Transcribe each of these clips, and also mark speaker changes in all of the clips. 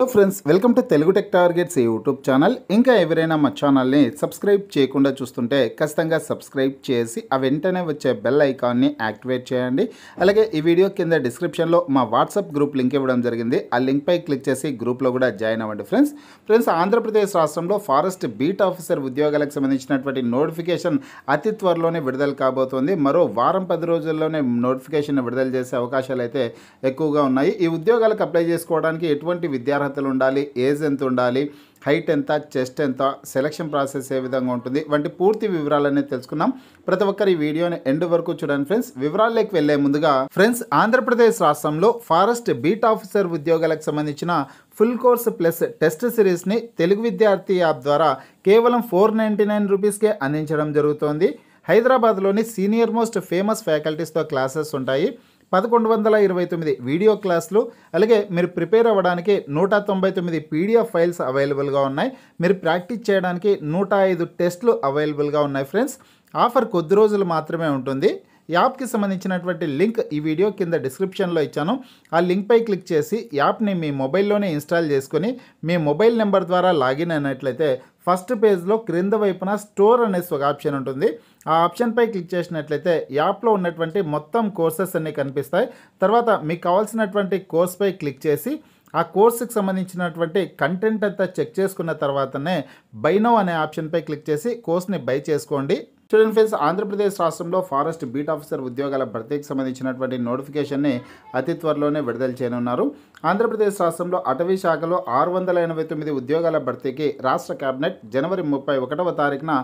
Speaker 1: hello friends welcome to Telugu tech targets YouTube channel ఇంకా ఎవరైనా మా ఛానల్ని సబ్స్క్రైబ్ చేయకుండా చూస్తుంటే ఖచ్చితంగా సబ్స్క్రైబ్ చేసి ఆ వెంటనే వచ్చే బెల్ ఐకాన్ని యాక్టివేట్ చేయండి అలాగే ఈ వీడియో కింద డిస్క్రిప్షన్లో మా వాట్సాప్ గ్రూప్ లింక్ ఇవ్వడం జరిగింది ఆ లింక్పై క్లిక్ చేసి గ్రూప్లో కూడా జాయిన్ అవ్వండి ఫ్రెండ్స్ ఫ్రెండ్స్ ఆంధ్రప్రదేశ్ రాష్ట్రంలో ఫారెస్ట్ బీట్ ఆఫీసర్ ఉద్యోగాలకు సంబంధించినటువంటి నోటిఫికేషన్ అతి త్వరలోనే విడుదల కాబోతోంది మరో వారం పది రోజుల్లోనే నోటిఫికేషన్ విడుదల చేసే అవకాశాలు అయితే ఎక్కువగా ఉన్నాయి ఈ ఉద్యోగాలకు అప్లై చేసుకోవడానికి ఎటువంటి విద్యార్హత అర్హతలు ఉండాలి ఏజ్ ఎంత ఉండాలి హైట్ ఎంత చెస్ట్ ఎంత సెలక్షన్ ప్రాసెస్ ఏ విధంగా ఉంటుంది వంటి పూర్తి వివరాలన్నీ తెలుసుకున్నాం ప్రతి ఒక్కరు ఈ వీడియోని ఎండ్ వరకు చూడండి ఫ్రెండ్స్ వివరాల్లోకి వెళ్లే ముందుగా ఫ్రెండ్స్ ఆంధ్రప్రదేశ్ రాష్ట్రంలో ఫారెస్ట్ బీట్ ఆఫీసర్ ఉద్యోగాలకు సంబంధించిన ఫుల్ కోర్స్ ప్లస్ టెస్ట్ సిరీస్ని తెలుగు విద్యార్థి యాప్ ద్వారా కేవలం ఫోర్ నైంటీ నైన్ రూపీస్కే అందించడం జరుగుతోంది హైదరాబాద్లోని సీనియర్ మోస్ట్ ఫేమస్ ఫ్యాకల్టీస్తో క్లాసెస్ ఉంటాయి పదకొండు వందల ఇరవై తొమ్మిది వీడియో క్లాసులు అలాగే మీరు ప్రిపేర్ అవ్వడానికి నూట తొంభై తొమ్మిది పీడిఎఫ్ ఫైల్స్ అవైలబుల్గా ఉన్నాయి మీరు ప్రాక్టీస్ చేయడానికి నూట ఐదు టెస్ట్లు అవైలబుల్గా ఉన్నాయి ఫ్రెండ్స్ ఆఫర్ కొద్ది రోజులు మాత్రమే ఉంటుంది యాప్కి సంబంధించినటువంటి లింక్ ఈ వీడియో కింద డిస్క్రిప్షన్లో ఇచ్చాను ఆ లింక్పై క్లిక్ చేసి యాప్ని మీ మొబైల్లోనే ఇన్స్టాల్ చేసుకొని మీ మొబైల్ నెంబర్ ద్వారా లాగిన్ అయినట్లయితే ఫస్ట్ పేజ్లో క్రింద వైపున స్టోర్ అనేసి ఒక ఆప్షన్ ఉంటుంది ఆ ఆప్షన్పై క్లిక్ చేసినట్లయితే యాప్లో ఉన్నటువంటి మొత్తం కోర్సెస్ అన్నీ కనిపిస్తాయి తర్వాత మీకు కావాల్సినటువంటి కోర్స్పై క్లిక్ చేసి ఆ కోర్సుకి సంబంధించినటువంటి కంటెంట్ అంతా చెక్ చేసుకున్న తర్వాతనే బైనో అనే ఆప్షన్పై క్లిక్ చేసి కోర్స్ని బై చేసుకోండి చూడండి ఫ్రెండ్స్ ఆంధ్రప్రదేశ్ రాష్ట్రంలో ఫారెస్ట్ బీట్ ఆఫీసర్ ఉద్యోగాల భర్తీకి సంబంధించినటువంటి నోటిఫికేషన్ని అతి త్వరలోనే విడుదల చేయనున్నారు ఆంధ్రప్రదేశ్ రాష్ట్రంలో అటవీ శాఖలో ఆరు వందల ఎనభై తొమ్మిది ఉద్యోగాల భర్తీకి రాష్ట్ర కేబినెట్ జనవరి ముప్పై ఒకటవ తారీఖున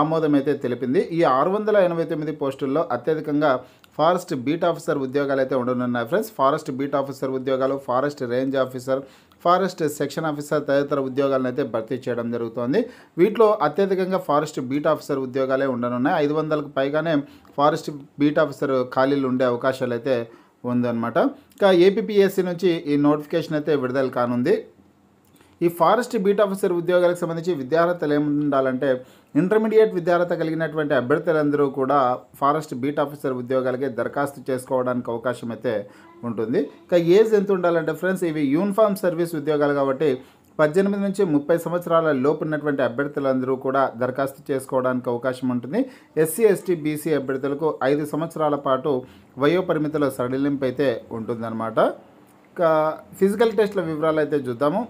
Speaker 1: ఆమోదమైతే తెలిపింది ఈ ఆరు వందల ఎనభై తొమ్మిది పోస్టుల్లో అత్యధికంగా ఫారెస్ట్ బీట్ ఆఫీసర్ ఉద్యోగాలు అయితే ఉండనున్నాయి ఫ్రెండ్స్ ఫారెస్ట్ బీట్ ఆఫీసర్ ఉద్యోగాలు forest range officer forest section officer తదితర ఉద్యోగాలను అయితే భర్తీ చేయడం జరుగుతోంది వీటిలో అత్యధికంగా ఫారెస్ట్ బీట్ ఆఫీసర్ ఉద్యోగాలే ఉండనున్నాయి ఐదు వందలకు పైగానే ఫారెస్ట్ బీట్ ఆఫీసర్ ఖాళీలు ఉండే అవకాశాలు అయితే ఉందన్నమాట ఇక ఏపీపీఎస్సీ నుంచి ఈ నోటిఫికేషన్ అయితే విడుదల కానుంది ఈ ఫారెస్ట్ బీట్ ఆఫీసర్ ఉద్యోగాలకు సంబంధించి విద్యార్హతలు ఏముండాలంటే ఇంటర్మీడియట్ విద్యార్హత కలిగినటువంటి అభ్యర్థులందరూ కూడా ఫారెస్ట్ బీట్ ఆఫీసర్ ఉద్యోగాలకే దరఖాస్తు చేసుకోవడానికి అవకాశం అయితే ఉంటుంది ఇక ఏజ్ ఎంత ఉండాలంటే ఫ్రెండ్స్ ఇవి యూనిఫామ్ సర్వీస్ ఉద్యోగాలు కాబట్టి పద్దెనిమిది నుంచి ముప్పై సంవత్సరాల లోపు ఉన్నటువంటి అభ్యర్థులందరూ కూడా దరఖాస్తు చేసుకోవడానికి అవకాశం ఉంటుంది ఎస్సీ ఎస్టీ బీసీ అభ్యర్థులకు ఐదు సంవత్సరాల పాటు వయో పరిమితుల సడలింపు అయితే ఉంటుందన్నమాట ఇక ఫిజికల్ టెస్ట్ల వివరాలు అయితే చూద్దాము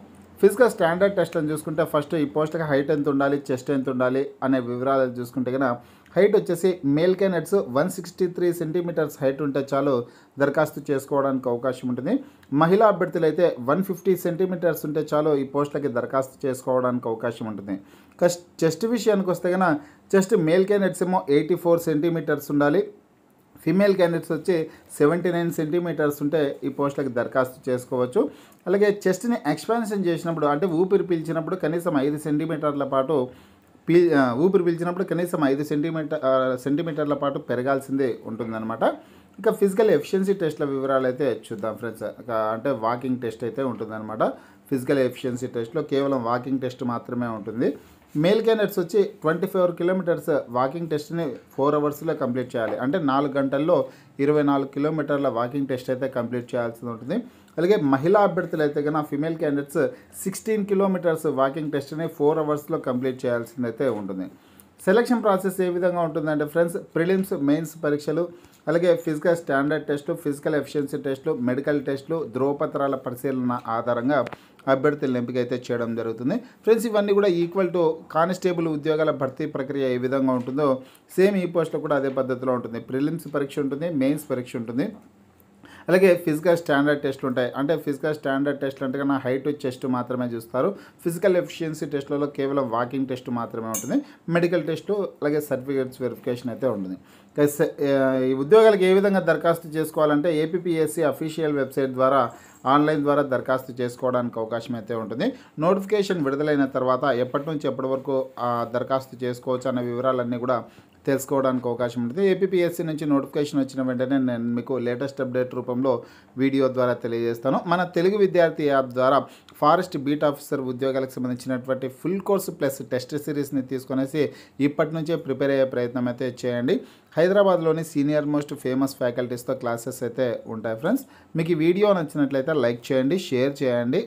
Speaker 1: ఫిజికల్ స్టాండర్డ్ టెస్ట్లను చూసుకుంటే ఫస్ట్ ఈ పోస్ట్కి హైట్ ఎంత ఉండాలి చెస్ట్ ఎంత ఉండాలి అనే వివరాలు చూసుకుంటే కనుక హైట్ వచ్చేసి male candidates one sixty three centimetres height ఉంటే చాలు దరఖాస్తు చేసుకోవడానికి అవకాశం ఉంటుంది మహిళా అభ్యర్థులు అయితే వన్ ఫిఫ్టీ సెంటీమీటర్స్ ఉంటే చాలు ఈ పోస్టులకి దరఖాస్తు చేసుకోవడానికి అవకాశం ఉంటుంది చెస్ట్ విషయానికి వస్తే కనుక చెస్ట్ మేల్ క్యాండిడేట్స్ ఏమో ఎయిటీ ఫోర్ సెంటీమీటర్స్ ఉండాలి ఫీమేల్ క్యాండిడేట్స్ వచ్చి సెవెంటీ నైన్ సెంటీమీటర్స్ ఉంటే ఈ పోస్టులకు దరఖాస్తు చేసుకోవచ్చు అలాగే చెస్ట్ని ఎక్స్పాన్షన్ చేసినప్పుడు అంటే ఊపిరి పీల్చినప్పుడు కనీసం ఐదు సెంటీమీటర్ల పాటు పీ ఊపిరి పీల్చినప్పుడు కనీసం ఐదు సెంటీమీటర్ సెంటీమీటర్ల పాటు పెరగాల్సిందే ఉంటుందన్నమాట ఇంకా ఫిజికల్ ఎఫిషియన్సీ టెస్ట్ల వివరాలు అయితే చూద్దాం ఫ్రెండ్స్ అంటే వాకింగ్ టెస్ట్ అయితే ఉంటుందన్నమాట ఫిజికల్ ఎఫిషియన్సీ టెస్ట్లో కేవలం వాకింగ్ టెస్ట్ మాత్రమే ఉంటుంది మేల్ క్యాండిడేట్స్ వచ్చి ట్వంటీ ఫోర్ కిలోమీటర్స్ వాకింగ్ టెస్ట్ని ఫోర్ అవర్స్లో కంప్లీట్ చేయాలి అంటే నాలుగు గంటల్లో ఇరవై నాలుగు కిలోమీటర్ల వాకింగ్ టెస్ట్ అయితే కంప్లీట్ చేయాల్సి ఉంటుంది అలాగే మహిళా అభ్యర్థులు అయితే కన్నా female candidates sixteen kilometres walking టెస్ట్ని ఫోర్ అవర్స్లో కంప్లీట్ చేయాల్సింది అయితే ఉంటుంది సెలక్షన్ ప్రాసెస్ ఏ విధంగా ఉంటుందంటే ఫ్రెండ్స్ ప్రిలిమ్స్ మెయిన్స్ పరీక్షలు అలాగే physical standard test physical efficiency టెస్టులు మెడికల్ టెస్టులు ధ్రువపత్రాల పరిశీలన ఆధారంగా అభ్యర్థులను ఎంపిక అయితే చేయడం జరుగుతుంది ఫ్రెండ్స్ ఇవన్నీ కూడా ఈక్వల్ టు కానిస్టేబుల్ ఉద్యోగాల భర్తీ ప్రక్రియ ఏ విధంగా ఉంటుందో సేమ్ ఈ పోస్ట్లో కూడా అదే పద్ధతిలో ఉంటుంది ప్రిలిమ్స్ పరీక్ష ఉంటుంది మెయిన్స్ పరీక్ష ఉంటుంది అలాగే ఫిజికల్ స్టాండర్డ్ టెస్ట్లు ఉంటాయి అంటే ఫిజికల్ స్టాండర్డ్ టెస్ట్లు అంటే కన్నా హైట్ చెస్ట్ మాత్రమే చూస్తారు ఫిజికల్ ఎఫిషియన్సీ టెస్ట్లలో కేవలం వాకింగ్ టెస్ట్ మాత్రమే ఉంటుంది మెడికల్ టెస్టు అలాగే సర్టిఫికేట్స్ వెరిఫికేషన్ అయితే ఉంటుంది ఈ ఉద్యోగాలకు ఏ విధంగా దరఖాస్తు చేసుకోవాలంటే ఏపీఎస్సీ అఫీషియల్ వెబ్సైట్ ద్వారా ఆన్లైన్ ద్వారా దరఖాస్తు చేసుకోవడానికి అవకాశం అయితే ఉంటుంది నోటిఫికేషన్ విడుదలైన తర్వాత ఎప్పటి నుంచి ఎప్పటి వరకు దరఖాస్తు చేసుకోవచ్చు అన్న వివరాలన్నీ కూడా తెలుసుకోవడానికి అవకాశం ఉంటుంది ఏపీఎస్సీ నుంచి నోటిఫికేషన్ వచ్చిన వెంటనే నేను మీకు లేటెస్ట్ అప్డేట్ రూపంలో వీడియో ద్వారా తెలియజేస్తాను మన తెలుగు విద్యార్థి యాప్ ద్వారా ఫారెస్ట్ బీట్ ఆఫీసర్ ఉద్యోగాలకు సంబంధించినటువంటి ఫుల్ కోర్సు ప్లస్ టెస్ట్ సిరీస్ని తీసుకునేసి ఇప్పటి నుంచే ప్రిపేర్ అయ్యే ప్రయత్నం అయితే చేయండి హైదరాబాద్లోని సీనియర్ మోస్ట్ ఫేమస్ ఫ్యాకల్టీస్తో క్లాసెస్ అయితే ఉంటాయి ఫ్రెండ్స్ మీకు ఈ వీడియో నచ్చినట్లయితే లైక్ చేయండి షేర్ చేయండి